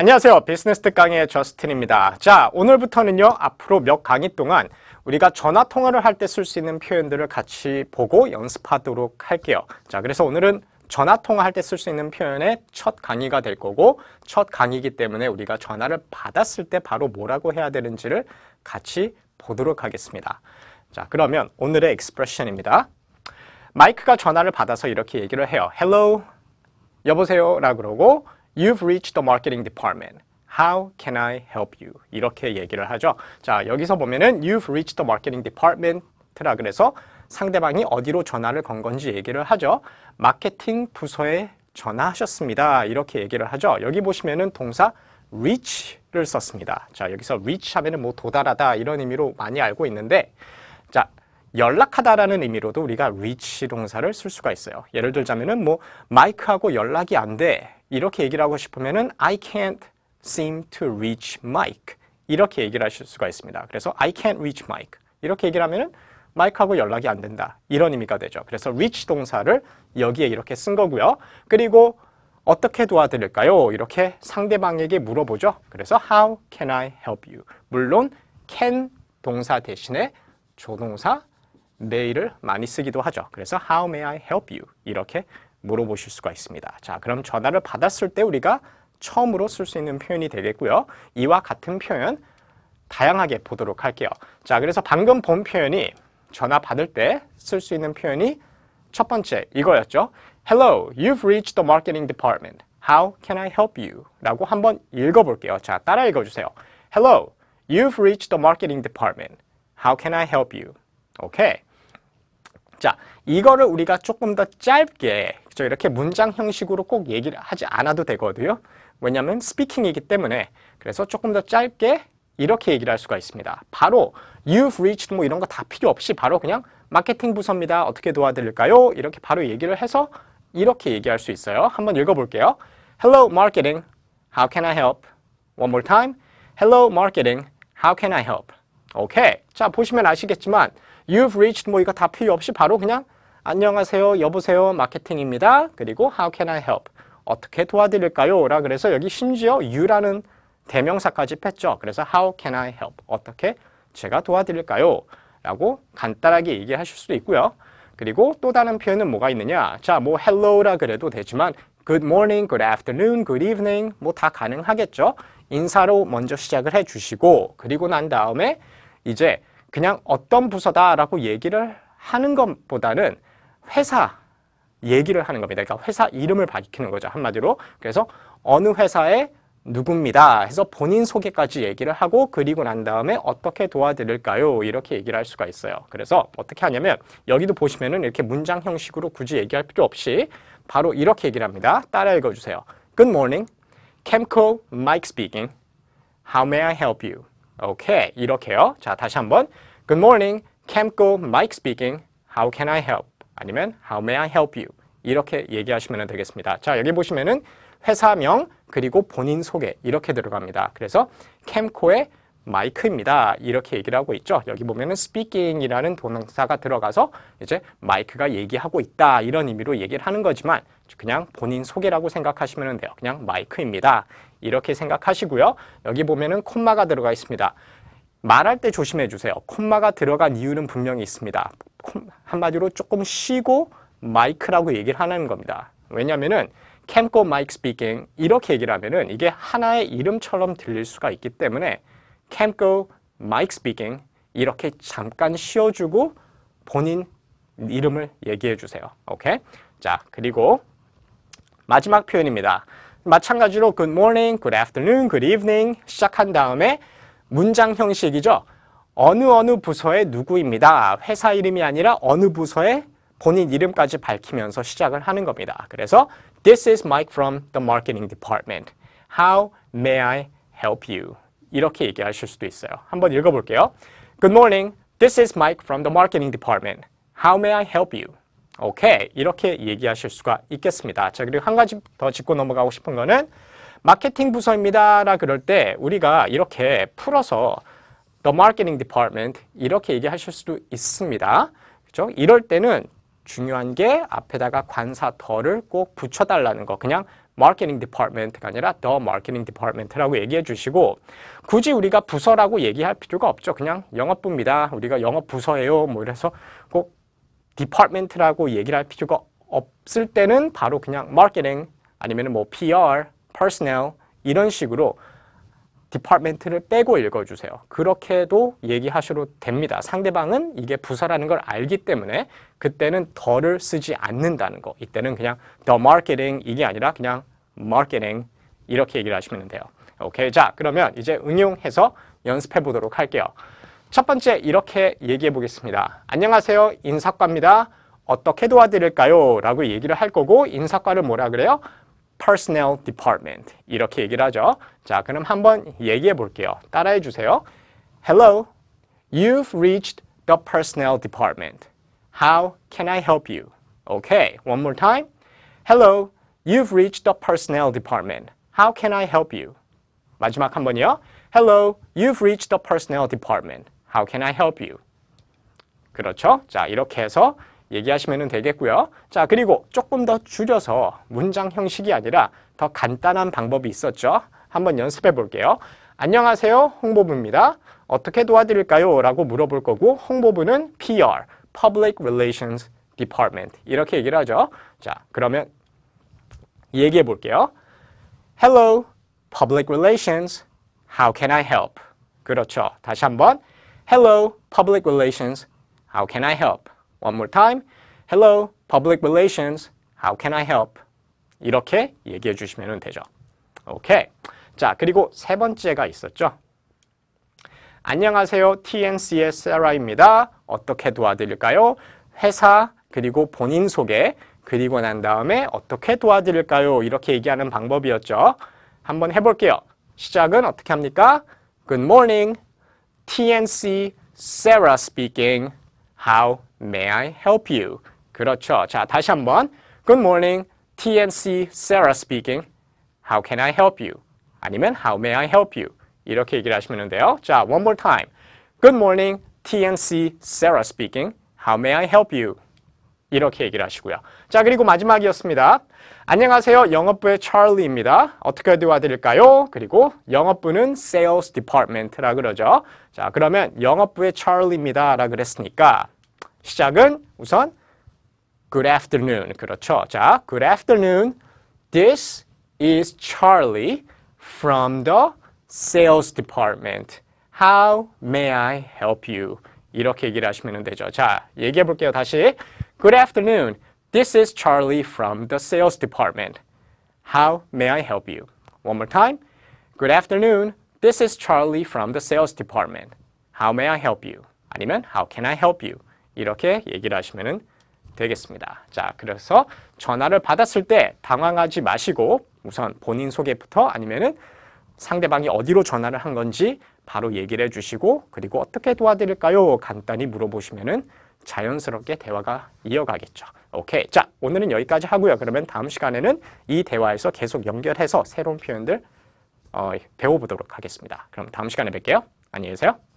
안녕하세요. 비즈니스특 강의 저스틴입니다. 자, 오늘부터는요. 앞으로 몇 강의 동안 우리가 전화 통화를 할 때 쓸 수 있는 표현들을 같이 보고 연습하도록 할게요. 자, 그래서 오늘은 전화 통화할 때 쓸 수 있는 표현의 첫 강의가 될 거고 첫 강의이기 때문에 우리가 전화를 받았을 때 바로 뭐라고 해야 되는지를 같이 보도록 하겠습니다. 자, 그러면 오늘의 익스프레션입니다. 마이크가 전화를 받아서 이렇게 얘기를 해요. Hello, 여보세요? 라고 그러고 You've reached the marketing department. How can I help you? 이렇게 얘기를 하죠. 자, 여기서 보면은 You've reached the marketing department라 그래서 상대방이 어디로 전화를 건 건지 얘기를 하죠. 마케팅 부서에 전화하셨습니다. 이렇게 얘기를 하죠. 여기 보시면은 동사 reach를 썼습니다. 자, 여기서 reach 하면은 뭐 도달하다 이런 의미로 많이 알고 있는데 자, 연락하다라는 의미로도 우리가 reach 동사를 쓸 수가 있어요. 예를 들자면은 뭐 마이크하고 연락이 안 돼. 이렇게 얘기를 하고 싶으면은 I can't seem to reach Mike 이렇게 얘기를 하실 수가 있습니다. 그래서 I can't reach Mike 이렇게 얘기를 하면은 마이크하고 연락이 안 된다 이런 의미가 되죠. 그래서 reach 동사를 여기에 이렇게 쓴 거고요. 그리고 어떻게 도와드릴까요? 이렇게 상대방에게 물어보죠. 그래서 how can I help you? 물론 can 동사 대신에 조동사 may를 많이 쓰기도 하죠. 그래서 how may I help you? 이렇게 물어보실 수가 있습니다. 자, 그럼 전화를 받았을 때 우리가 처음으로 쓸 수 있는 표현이 되겠고요. 이와 같은 표현 다양하게 보도록 할게요. 자, 그래서 방금 본 표현이 전화 받을 때 쓸 수 있는 표현이 첫 번째 이거였죠. Hello, you've reached the marketing department. How can I help you? 라고 한번 읽어볼게요. 자, 따라 읽어주세요. Hello, you've reached the marketing department. How can I help you? 오케이. Okay. 자, 이거를 우리가 조금 더 짧게 저 이렇게 문장 형식으로 꼭 얘기를 하지 않아도 되거든요. 왜냐하면 스피킹이기 때문에 그래서 조금 더 짧게 이렇게 얘기를 할 수가 있습니다. 바로 you've reached 뭐 이런 거 다 필요 없이 바로 그냥 마케팅 부서입니다. 어떻게 도와드릴까요? 이렇게 바로 얘기를 해서 이렇게 얘기할 수 있어요. 한번 읽어볼게요. Hello marketing, how can I help? One more time. Hello marketing, how can I help? 오케이. 자 보시면 아시겠지만 You've reached 뭐 이거 다 필요 없이 바로 그냥 안녕하세요 여보세요 마케팅입니다. 그리고 How can I help? 어떻게 도와드릴까요? 라 그래서 여기 심지어 you라는 대명사까지 뺐죠. 그래서 How can I help? 어떻게 제가 도와드릴까요? 라고 간단하게 얘기하실 수도 있고요. 그리고 또 다른 표현은 뭐가 있느냐? 자, 뭐 hello라 그래도 되지만 good morning, good afternoon, good evening 뭐 다 가능하겠죠. 인사로 먼저 시작을 해 주시고 그리고 난 다음에 이제 그냥 어떤 부서다라고 얘기를 하는 것보다는 회사 얘기를 하는 겁니다. 그러니까 회사 이름을 밝히는 거죠. 한마디로. 그래서 어느 회사의 누굽니다 해서 본인 소개까지 얘기를 하고 그리고 난 다음에 어떻게 도와드릴까요? 이렇게 얘기를 할 수가 있어요. 그래서 어떻게 하냐면 여기도 보시면은 이렇게 문장 형식으로 굳이 얘기할 필요 없이 바로 이렇게 얘기를 합니다. 따라 읽어주세요. Good morning. Chemco Mike speaking. How may I help you? 오케이, 이렇게요. 자, 다시 한번. Good morning, Camco Mike speaking. How can I help? 아니면 How may I help you? 이렇게 얘기하시면 되겠습니다. 자, 여기 보시면은 회사명 그리고 본인 소개 이렇게 들어갑니다. 그래서 캠코의 마이크입니다. 이렇게 얘기를 하고 있죠. 여기 보면은 speaking이라는 동사가 들어가서 이제 마이크가 얘기하고 있다 이런 의미로 얘기를 하는 거지만 그냥 본인 소개라고 생각하시면 돼요. 그냥 마이크입니다. 이렇게 생각하시고요. 여기 보면은 콤마가 들어가 있습니다. 말할 때 조심해 주세요. 콤마가 들어간 이유는 분명히 있습니다. 한마디로 조금 쉬고 마이크라고 얘기를 하는 겁니다. 왜냐면은 캠코 마이크 스피킹 이렇게 얘기를 하면은 이게 하나의 이름처럼 들릴 수가 있기 때문에 캠코 마이크 스피킹 이렇게 잠깐 쉬어주고 본인 이름을 얘기해 주세요. 오케이? 자, 그리고 마지막 표현입니다. 마찬가지로 good morning, good afternoon, good evening 시작한 다음에 문장 형식이죠. 어느 어느 부서의 누구입니다. 회사 이름이 아니라 어느 부서의 본인 이름까지 밝히면서 시작을 하는 겁니다. 그래서 This is Mike from the marketing department. How may I help you? 이렇게 얘기하실 수도 있어요. 한번 읽어볼게요. Good morning. This is Mike from the marketing department. How may I help you? 오케이 이렇게 얘기하실 수가 있겠습니다. 자 그리고 한 가지 더 짚고 넘어가고 싶은 거는 마케팅 부서입니다 라 그럴 때 우리가 이렇게 풀어서 The Marketing Department 이렇게 얘기하실 수도 있습니다. 그죠? 이럴 때는 중요한 게 앞에다가 관사 더를 꼭 붙여달라는 거 그냥 Marketing Department가 아니라 The Marketing Department라고 얘기해 주시고 굳이 우리가 부서라고 얘기할 필요가 없죠. 그냥 영업부입니다. 우리가 영업부서예요. 뭐 이래서 꼭 디파트멘트라고 얘기를 할 필요가 없을 때는 바로 그냥 마케팅 아니면 뭐 PR, personnel 이런 식으로 디파트멘트를 빼고 읽어주세요. 그렇게도 얘기하셔도 됩니다. 상대방은 이게 부사라는 걸 알기 때문에 그때는 더를 쓰지 않는다는 거. 이때는 그냥 the marketing 이게 아니라 그냥 marketing 이렇게 얘기를 하시면 돼요. 오케이. 자, 그러면 이제 응용해서 연습해 보도록 할게요. 첫 번째 이렇게 얘기해 보겠습니다. 안녕하세요. 인사과입니다. 어떻게 도와드릴까요? 라고 얘기를 할 거고 인사과를 뭐라 그래요? Personnel Department 이렇게 얘기를 하죠. 자, 그럼 한번 얘기해 볼게요. 따라해 주세요. Hello, you've reached the Personnel Department. How can I help you? Okay, one more time. Hello, you've reached the Personnel Department. How can I help you? 마지막 한 번이요. Hello, you've reached the Personnel Department. How can I help you? 그렇죠? 자, 이렇게 해서 얘기하시면 되겠고요. 자, 그리고 조금 더 줄여서 문장 형식이 아니라 더 간단한 방법이 있었죠. 한번 연습해 볼게요. 안녕하세요. 홍보부입니다. 어떻게 도와드릴까요? 라고 물어볼 거고 홍보부는 PR, Public Relations Department 이렇게 얘기를 하죠. 자, 그러면 얘기해 볼게요. Hello, Public Relations. How can I help? 그렇죠. 다시 한번 Hello, public relations. How can I help? One more time. Hello, public relations. How can I help? 이렇게 얘기해 주시면 되죠. 오케이. 자, 그리고 세 번째가 있었죠. 안녕하세요. TNC의 세라입니다. 어떻게 도와드릴까요? 회사, 그리고 본인 소개, 그리고 난 다음에 어떻게 도와드릴까요? 이렇게 얘기하는 방법이었죠. 한번 해볼게요. 시작은 어떻게 합니까? Good morning. TNC Sarah speaking. How may I help you? 그렇죠. 자, 다시 한번. Good morning. TNC Sarah speaking. How can I help you? 아니면 how may I help you? 이렇게 얘기를 하시면 돼요. 자, one more time. Good morning. TNC Sarah speaking. How may I help you? 이렇게 얘기를 하시고요. 자, 그리고 마지막이었습니다. 안녕하세요. 영업부의 찰리입니다. 어떻게 도와드릴까요? 그리고 영업부는 Sales Department라 그러죠. 자, 그러면 영업부의 찰리입니다. 라 그랬으니까 시작은 우선 Good afternoon. 그렇죠. 자, Good afternoon. This is Charlie from the Sales Department. How may I help you? 이렇게 얘기를 하시면 되죠. 자, 얘기해 볼게요. 다시. Good afternoon. This is Charlie from the sales department. How may I help you? One more time. Good afternoon. This is Charlie from the sales department. How may I help you? 아니면 How can I help you? 이렇게 얘기를 하시면 되겠습니다. 자, 그래서 전화를 받았을 때 당황하지 마시고 우선 본인 소개부터 아니면 상대방이 어디로 전화를 한 건지 바로 얘기를 해주시고 그리고 어떻게 도와드릴까요? 간단히 물어보시면은 자연스럽게 대화가 이어가겠죠. 오케이. 자, 오늘은 여기까지 하고요. 그러면 다음 시간에는 이 대화에서 계속 연결해서 새로운 표현들 어, 배워보도록 하겠습니다. 그럼 다음 시간에 뵐게요. 안녕히 계세요.